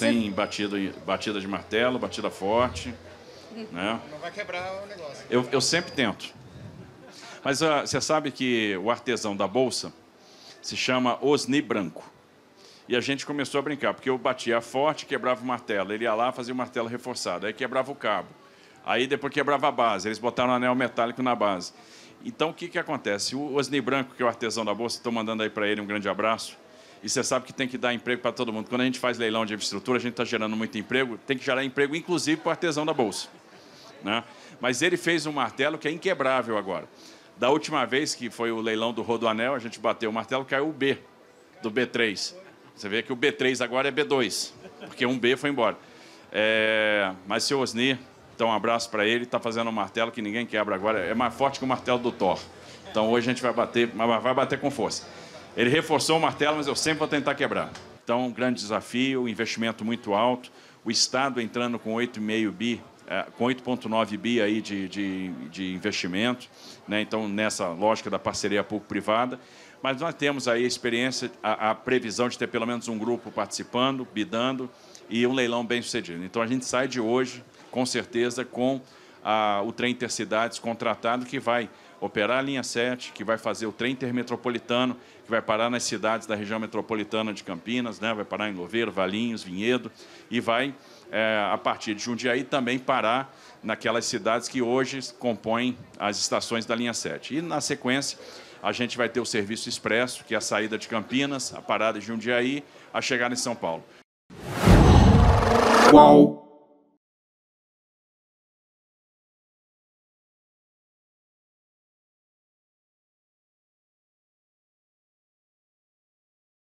tem batida, batida de martelo, batida forte. Né? Não vai quebrar o negócio. Eu, eu sempre tento. Mas uh, você sabe que o artesão da bolsa se chama Osni Branco. E a gente começou a brincar, porque eu batia forte, quebrava o martelo. Ele ia lá, fazia o martelo reforçado. Aí quebrava o cabo. Aí depois quebrava a base. Eles botaram um anel metálico na base. Então, o que, que acontece? O Osni Branco, que é o artesão da bolsa, estou mandando aí para ele um grande abraço. E você sabe que tem que dar emprego para todo mundo. Quando a gente faz leilão de infraestrutura, a gente está gerando muito emprego, tem que gerar emprego, inclusive, para o artesão da Bolsa. Né? Mas ele fez um martelo que é inquebrável agora. Da última vez que foi o leilão do Rodoanel, a gente bateu o martelo, caiu o B do B3. Você vê que o B3 agora é B2, porque um B foi embora. É... Mas, seu Osni, então um abraço para ele, está fazendo um martelo que ninguém quebra agora, é mais forte que o martelo do Thor. Então hoje a gente vai bater, mas vai bater com força. Ele reforçou o martelo, mas eu sempre vou tentar quebrar. Então, um grande desafio, investimento muito alto. O Estado entrando com 8,5 bi, é, com 8,9 bi aí de, de, de investimento, né? então nessa lógica da parceria público-privada. Mas nós temos aí a experiência, a, a previsão de ter pelo menos um grupo participando, bidando e um leilão bem sucedido. Então a gente sai de hoje, com certeza, com a, o trem intercidades contratado que vai operar a linha 7, que vai fazer o trem intermetropolitano, que vai parar nas cidades da região metropolitana de Campinas, né? vai parar em Louveiro, Valinhos, Vinhedo, e vai, é, a partir de Jundiaí, também parar naquelas cidades que hoje compõem as estações da linha 7. E, na sequência, a gente vai ter o serviço expresso, que é a saída de Campinas, a parada de Jundiaí, a chegada em São Paulo. Qual?